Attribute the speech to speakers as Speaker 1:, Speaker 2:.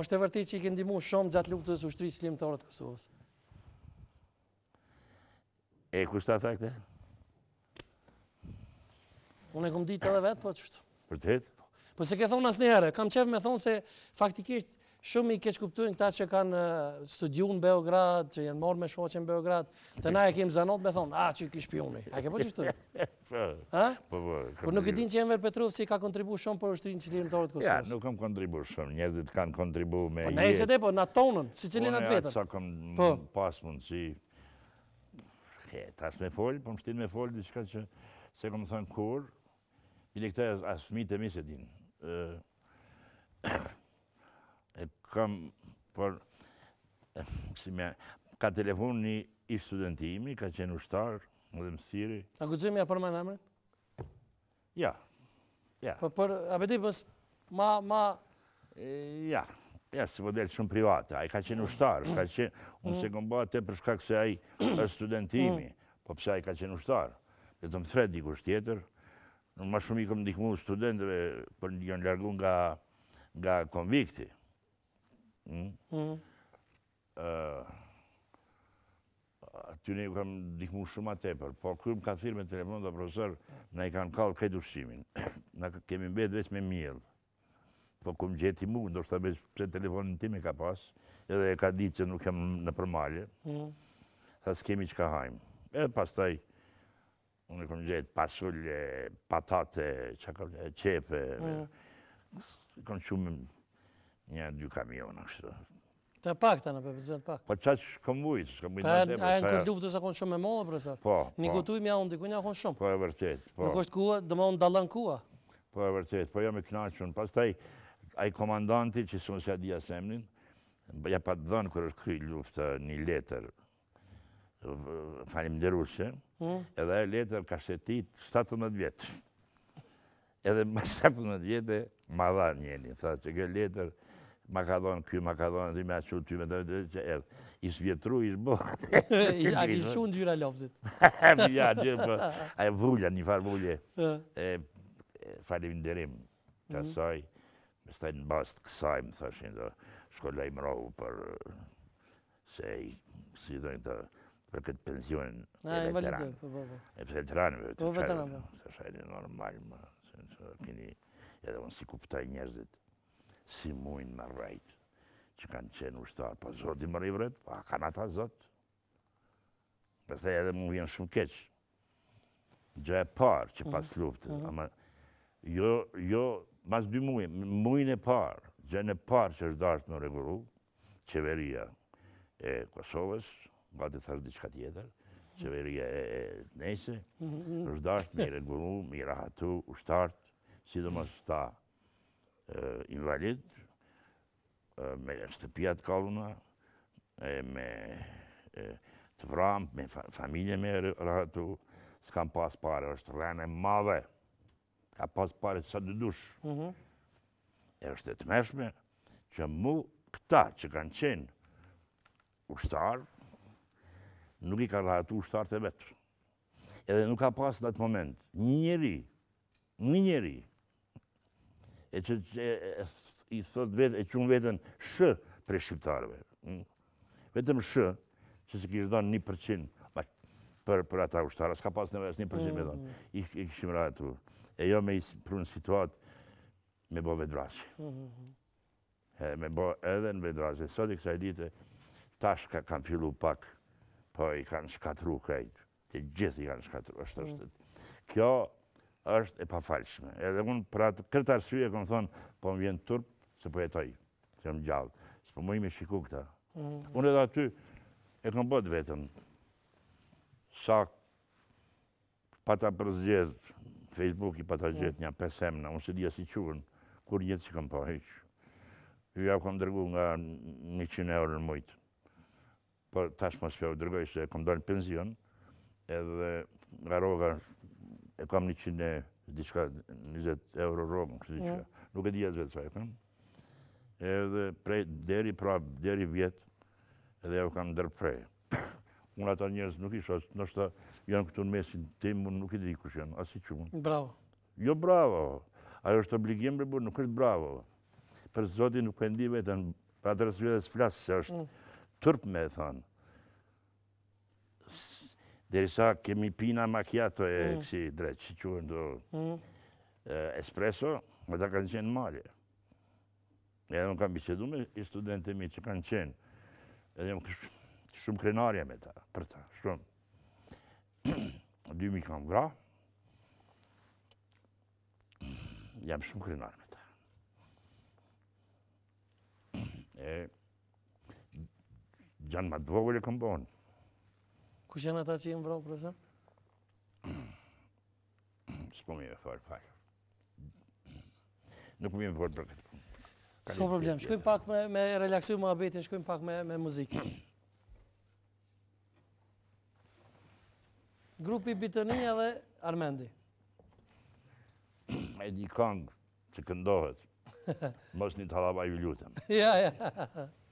Speaker 1: është e vërtit që i këndi mu shumë gjatë luftës ushtri shlimtarët Kosovës.
Speaker 2: E kushta tha thakte?
Speaker 1: Unë e këmë ditë edhe vetë, po qështu. Për të hetë? Po se ke thonë asë një kam qef me thonë se faktikisht Shumë i keq kuptuin këta që kanë eh, studiuën në Beograd, që janë marrë me shfaqje në Beograd. Të na e kemi zanot me thonë, ah çik i spioni. A ke po çu? Po. Ha?
Speaker 2: Po po. Po nuk e din
Speaker 1: që Enver Petrovsi ka kontribuar shumë për ushtrinë që të ndorët Kosovës. Ja,
Speaker 2: nuk kam kontribuar shumë. Njerëzit kanë kontribuar me. Po nëse te po na tonën, sicilin na po, vetën. Po. Sa kam po. pas mundsi. Ja, tash me fol, po mstin me fol diçka që se kam thën kur. Bile këta as fëmitë mi se din. ë kam për, si me, ka telefon një i studentimi, ka qenë ushtar, më dhe më thiri.
Speaker 1: A këtë zëmja për me në Ja, ja. Po, për, për apetit pës, ma, ma...
Speaker 2: ja, ja, se po delë shumë private, a i ka qenë ushtar, ka mm. qenë, unë se këmë bëha te përshka këse a i studentimi, mm. po përse a i ka qenë ushtar, dhe të më thret një kusht tjetër, në më shumë i këmë ndihmu studentëve për një në largun nga, nga konvikti, Mm? Mm. aty ne kam dikmu shumë atë po kërëm ka thirë me telefon dhe profesor, na i kanë kallë kajtë ushqimin. ne kemi mbet vesh me mjellë. Po kom gjeti mu, ndoshtë të vesh pëse telefonin tim e ka pas, edhe e ka ditë që nuk kem në përmalje, mm. sa s'kemi që ka hajmë. edhe pas taj, unë e kom gjetë pasulle, patate, qefe, mm. kom shumë një dy kamiona, kështë.
Speaker 1: Të pak të në pëpëzën pak.
Speaker 2: Po qa që kam bujtë, s'kam bujtë në debë. Po a e në këtë luftë
Speaker 1: s'akon shumë e mollë, profesor? Po, po. Një kutuj
Speaker 2: mja unë dikunja akon shumë. Po e vërtet, po. Nuk është kua, dhe më unë dalën kua. Po e vërtet, po jam e knaqën. Pas taj, aj komandanti që së mësja dhja semnin, ja pa të dhënë kërë është kry luftë një letër, falim hmm? dërushë, edhe e letër ka shetit 17 vjetë. Edhe më 17 vjetë, madha njeni, tha që kërë letër, ma ka dhonë, kjo ma ka dhonë, dhe me aqo ty me dhe që e dhe, i a kishë shumë
Speaker 1: të gjyra lopëzit. Ja, po, a e
Speaker 2: vrullja, një farë vrullje. Falim në të asaj, me staj në bastë kësaj, më thashin, dhe shkollaj më rohu për, se i, si dojnë të, për këtë pensionin e veteranë. Po, po, po. E për veteranë, për veteranë, për veteranë, për veteranë, për veteranë, për veteranë, për veteranë, për veteranë, për veteranë, për veteranë, për si mujnë më rrejtë që kanë qenë ushtarë, po zotë i më rrejtë, po a kanë ata zotë. Për edhe mu vjen shumë keqë. Gjë e parë që pas mhm. luftë, mhm. ama jo, jo, mas dy mujnë, mujnë e parë, gjë e parë që është dartë në regullu, qeveria e Kosovës, nga të thashtë diçka tjetër, qeveria e, nese, mm -hmm. është dashtë në regullu, mi ushtartë, sidomos ta invalid, me shtëpia të kaluna, me të vramë, me familje me rëhetu, s'kam pas pare, është rrën e madhe, ka pas pare sa dë mhm. e është dhe të meshme, që mu këta që kanë qenë ushtarë, nuk i ka rëhetu ushtarët të vetër. Edhe nuk ka pas në atë moment, një njeri, një njeri, e që, i thot vetë, e qunë vetën shë për shqiptarëve. Mm. Vetëm shë, që se kishë donë një përqin për, për ata ushtarë, s'ka pas nevesë një përqin mm. me donë. I, këshim rrë atë E jo me i prunë situatë me bo vedrasi. Mm-hmm. me bo edhe në vedrasi. Sot i kësaj dite, tash ka kanë fillu pak, po i kanë shkatru kajtë. Të gjithë i kanë shkatru, është është. Mm. Kjo, është e pafalshme. Edhe unë për atë këtë arsye kam thonë, po më vjenë turp se po jetoj, se më gjallë, se po më i me shiku këta. Mm. Unë edhe aty e kam bëtë vetëm, sa pata ta zgjedh, Facebook i pata zgjedh mm. një pesemna, unë se dhja si qurën, kur jetë si kam po heqë. Ju ja kom dërgu nga 100 euro në mujtë. Po tash më s'pjo dërgoj se kom dojnë pension, edhe nga roga e kam 100 e diçka 20 euro rrogën, kështu diçka. Nuk e di as vetë çfarë kam. Edhe prej deri prap deri vjet edhe e kam ndërprer. unë ata njerëz nuk i nështë ndoshta janë këtu në mesin tim, unë nuk i di kush janë, as i çun. Bravo. Jo bravo. Ajo është obligim për nuk është bravo. Për Zotin nuk e ndi vetën, pa drejtësi vjetës flas se është tërpë mm. turp më e derisa kemi pina macchiato e mm. kësi drejtë, që që ndo mm. espresso, më ta kanë qenë malje. Edhe unë kam bisedu me i studentë mi që kanë qenë, edhe më kështë shumë krenarja me ta, për ta, shumë. Dymi kam gra, jam shumë krenar me ta. E, gjanë ma dvogële kam bonë, Ku
Speaker 1: janë ata që janë vrarë profesor?
Speaker 2: Së përmi e farë, farë. Nuk përmi e farë për këtë punë.
Speaker 1: Së problem, shkujmë pak me, me më abetin, shkujmë pak me, me muzikë. Grupi Bitonia dhe Armendi.
Speaker 2: E di këngë që këndohet. Mos një talabaj ju lutëm.
Speaker 1: ja, ja.